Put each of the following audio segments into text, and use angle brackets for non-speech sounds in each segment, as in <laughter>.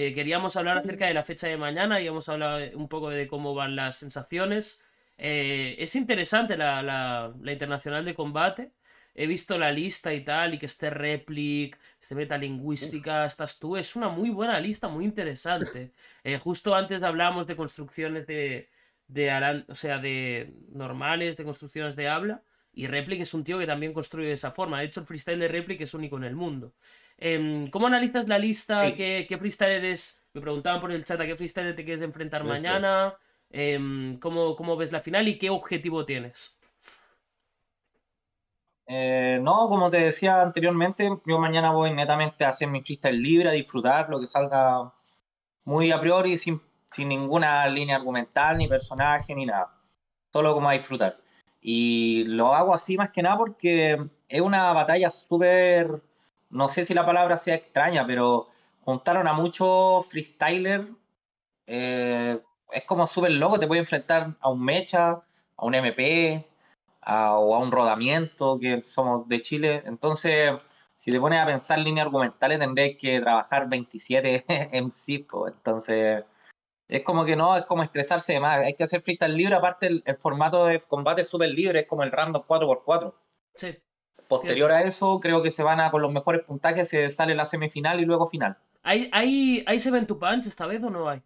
Eh, queríamos hablar acerca de la fecha de mañana y hemos hablado un poco de cómo van las sensaciones. Eh, es interesante la, la, la, internacional de combate. He visto la lista y tal, y que esté Replic, esté Metalingüística, estás tú. Es una muy buena lista, muy interesante. Eh, justo antes hablábamos de construcciones de, de, o sea, de normales, de construcciones de habla. Y Replic es un tío que también construye de esa forma. De hecho, el freestyle de Replic es único en el mundo. Em, ¿Cómo analizas la lista? ¿Qué, freestyle eres? Me preguntaban por el chat a qué freestyle te quieres enfrentar mañana. Em, ¿cómo, ves la final y qué objetivo tienes? Eh, no, como te decía anteriormente, yo mañana voy netamente a hacer mi freestyle libre, a disfrutar lo que salga muy a priori, sin, sin ninguna línea argumental, ni personaje, ni nada. Solo como a disfrutar. Y lo hago así más que nada porque es una batalla súper no sé si la palabra sea extraña, pero juntaron a muchos freestyler. Eh, es como súper loco, te puedes enfrentar a un mecha, a un MP, o a un rodamiento, que somos de Chile. Entonces, si te pones a pensar líneas argumentales, tendréis que trabajar 27 en pues, entonces... Es como que no, es como estresarse más. Hay que hacer freestyle libre. Aparte, el, formato de combate súper libre, es como el random 4x4. Sí. Posterior a eso, creo que se van a, con los mejores puntajes, se sale la semifinal y luego final. ¿Hay, hay, hay Seven to Punch esta vez o no hay?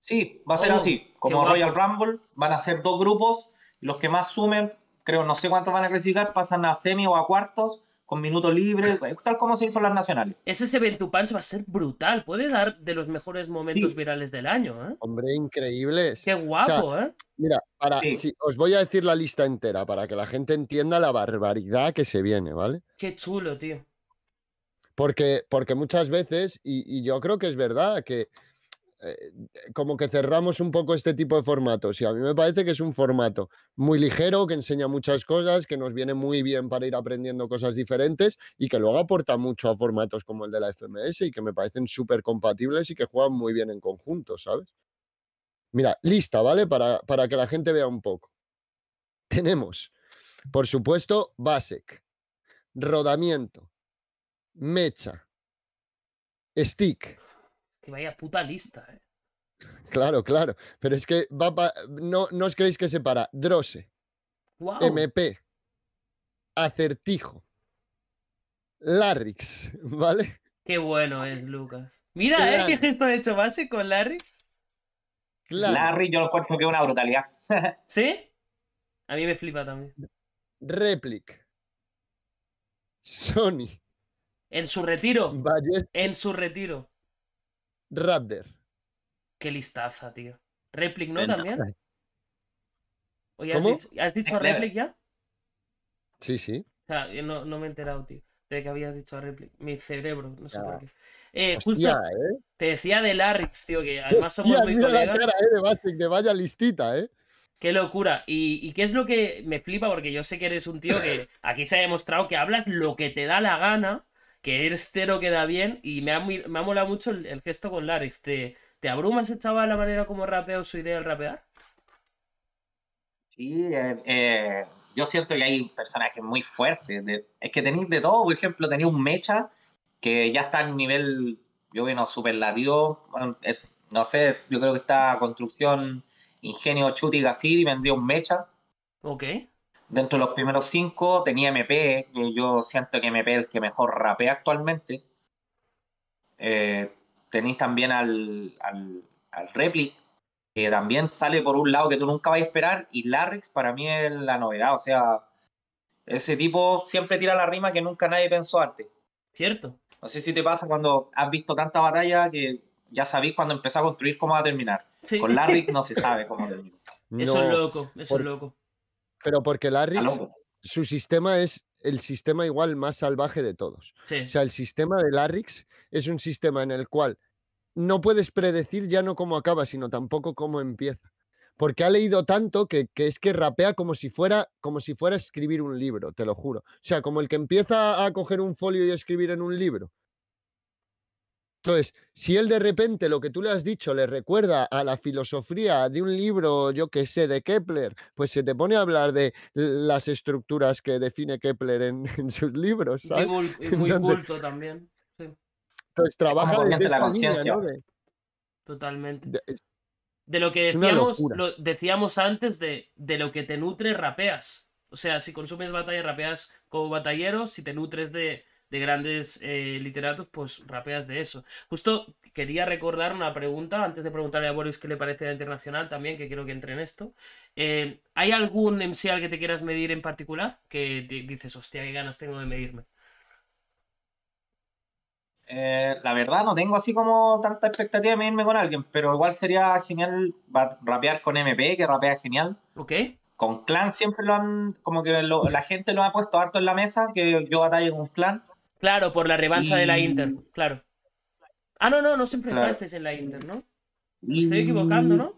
Sí, va a ser oh, así. Como Royal Rumble, van a ser dos grupos. Los que más sumen, creo, no sé cuántos van a clasificar, pasan a semi o a cuartos con minutos libres, eh, tal como se hizo las nacionales. Ese Seven Punch va a ser brutal, puede dar de los mejores momentos virales del año. ¿eh? Hombre, increíbles. Qué guapo, ¿eh? Mira, para, os voy a decir la lista entera para que la gente entienda la barbaridad que se viene, ¿vale? Qué chulo, tío. Porque, porque muchas veces, y yo creo que es verdad, que eh, eh, como que cerramos un poco este tipo de formatos. Y a mí me parece que es un formato muy ligero, que enseña muchas cosas, que nos viene muy bien para ir aprendiendo cosas diferentes y que luego aporta mucho a formatos como el de la FMS y que me parecen súper compatibles y que juegan muy bien en conjunto, ¿sabes? Mira, lista, ¿vale? Para, para que la gente vea un poco. <laughs> Tenemos, por supuesto, BASIC, rodamiento, mecha, stick que vaya puta lista, ¿eh? Claro, claro. Pero es que no, no os creéis que se para. Drose. MP. Acertijo. Larrix, <laughs> ¿vale? Qué bueno es Lucas. Mira, ¿eh? ¿Qué gesto ha hecho base con Larrix? Larry yo lo cuento que es una brutalidad. <laughs> ¿Sí? A mí me flipa también. Replic. Sony. En su retiro. En su retiro. Raptor. Qué listaza, tío. Replic, ¿no? También. Oye, ¿has, dicho, ¿has Replic ya? Sí, sí. O sea, no, no, me he enterado, tío, de que habías dicho Replic. Mi cerebro, no sé por qué. Eh, justo ¿eh? te decía de Larrix, tío, que además somos muy colegas. Eh, vaya listita, ¿eh? Qué locura. ¿Y, ¿Y, qué es lo que me flipa? Porque yo sé que eres un tío que aquí se ha demostrado que hablas lo que te da la gana que el estero queda bien y me ha, molado mucho el, gesto con Larix. ¿Te, ¿Te abruma ese la manera como rapea su idea de rapear? Sí, eh, eh, yo siento que hay personajes muy fuertes. es que tenéis de todo, por ejemplo, tenéis un mecha que ya está en nivel, yo no superlativo. no sé, yo creo que está construcción, ingenio, chuti, gasir y vendría un mecha. Ok. Dentro de los primeros cinco tenía MP, que yo siento que MP es el que mejor rapea actualmente. Eh, tenéis también al, al, Replic, que también sale por un lado que tú nunca vas a esperar. Y Larrix para mí es la novedad, o sea, ese tipo siempre tira la rima que nunca nadie pensó antes. Cierto. No sé si te pasa cuando has visto tanta batalla que ya sabéis cuando empezó a construir cómo va a terminar. Con Larrix <laughs> no se sabe cómo a terminar. eso es loco, eso es loco pero porque Larry, su sistema es el sistema igual más salvaje de todos. O sea, el sistema de Larrix es un sistema en el cual no puedes predecir ya no cómo acaba, sino tampoco cómo empieza. Porque ha leído tanto que, es que rapea como si, fuera, como si fuera escribir un libro, te lo juro. O sea, como el que empieza a coger un folio y a escribir en un libro. Entonces, si él de repente lo que tú le has dicho le recuerda a la filosofía de un libro, yo que sé, de Kepler, pues se te pone a hablar de las estructuras que define Kepler en, <laughs> sus libros. muy, culto también. Entonces trabaja la conciencia. Totalmente. De, lo que decíamos, antes de, de lo que te nutre, rapeas. O sea, si consumes batalla, rapeas como batallero, si te nutres de de grandes eh, literatos, pues rapeas de eso. Justo quería recordar una pregunta, antes de preguntarle a Boris qué le parece la internacional también, que quiero que entre en esto. Eh, ¿Hay algún MC que te quieras medir en particular? Que dices, hostia, qué ganas tengo de medirme. Eh, la verdad, no tengo así como tanta expectativa de medirme con alguien, pero igual sería genial rapear con MP, que rapea genial. Ok. Con Clan siempre lo han, como que la gente lo ha puesto harto en la mesa, que yo batallo con Clan. Claro, por la revancha de la Inter, claro. Ah, no, no, no se enfrentasteis en la Inter, ¿no? estoy equivocando, ¿no?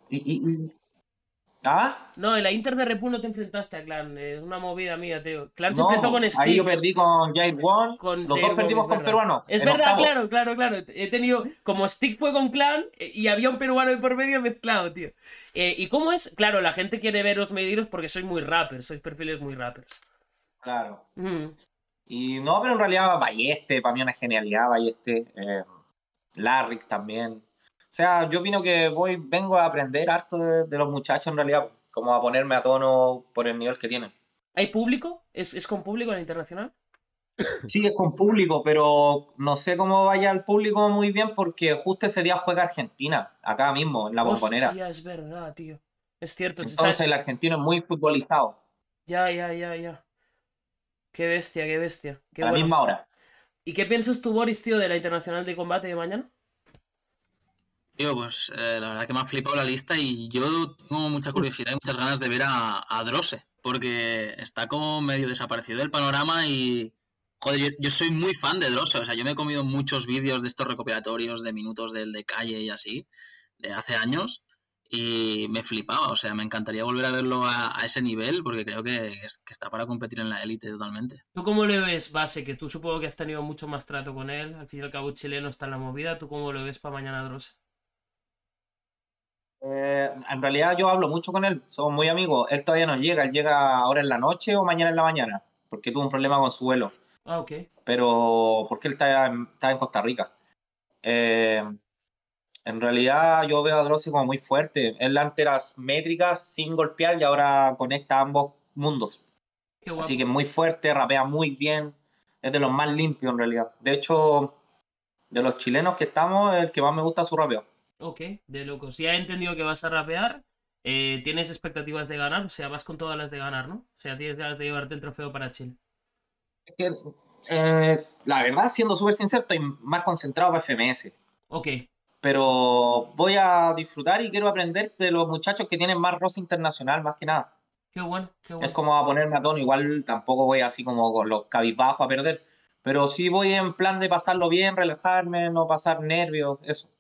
¿Ah? No, en la Inter de Repul no te enfrentaste a Clan. Es una movida mía, tío. Clan se enfrentó con Stick. Ahí yo perdí con Jade Wong. Los dos perdimos con peruano. Es verdad, claro, claro, claro. He tenido. Como Stick fue con Clan eh, y había un peruano de por medio mezclado, tío. Eh, ¿Y cómo es? Claro, la gente quiere veros mediros porque sois muy rappers, sois perfiles muy rappers. Claro. Mm. Y no, pero en realidad Balleste, para mí una genialidad, Balleste, este eh, Larrix también. O sea, yo opino que voy, vengo a aprender harto de, los muchachos en realidad, como a ponerme a tono por el nivel que tienen. ¿Hay público? ¿Es, con público en el internacional? Sí, es con público, pero no sé cómo vaya el público muy bien porque justo ese día juega Argentina, acá mismo, en la bombonera. ya es verdad, tío. Es cierto. Entonces el argentino es muy futbolizado. Ya, ya, ya, ya. Qué bestia, qué bestia. la misma hora. ¿Y qué piensas tú, Boris, tío, de la Internacional de Combate de mañana? Tío, pues eh, la verdad que me ha flipado la lista y yo tengo mucha curiosidad y muchas ganas de ver a, Drose, eh, porque está como medio desaparecido del panorama y, Joder, yo, soy muy fan de Drose, o sea, yo me he comido muchos vídeos de estos recopilatorios de minutos del de calle y así, de hace años, y me flipaba. O sea, me encantaría volver a verlo a, ese nivel porque creo que, está para competir en la élite totalmente. ¿Tú cómo le ves, Base? Que tú supongo que has tenido mucho más trato con él. Al fin y al cabo, chileno está en la movida. ¿Tú cómo lo ves para mañana, Dross? Eh, en realidad yo hablo mucho con él, somos muy amigos. Él todavía no llega, él llega ahora en la noche o mañana en la mañana, porque tuvo un problema con su vuelo. Ah, ok. Pero porque él está, está en Costa Rica. Eh, en realidad yo veo a Drossi como muy fuerte. Él antes las métricas sin golpear y ahora conecta ambos mundos. Así que es muy fuerte, rapea muy bien. Es de los más limpios en realidad. De hecho, de los chilenos que estamos, el que más me gusta su rapeo. Ok, de loco. Si ya entendido que vas a rapear, eh, tienes expectativas de ganar, o sea, vas con todas las de ganar, ¿no? O sea, tienes ganas de llevarte el trofeo para Chile. Es que, eh, la verdad, siendo súper sincero, estoy más concentrado para FMS. Ok, pero voy a disfrutar y quiero aprender de los muchachos que tienen más rosa internacional, más que nada. Qué bueno, qué bueno. Es como a ponerme a tono, igual tampoco voy así como con los cabizbajos a perder, pero sí voy en plan de pasarlo bien, relajarme, no pasar nervios, eso.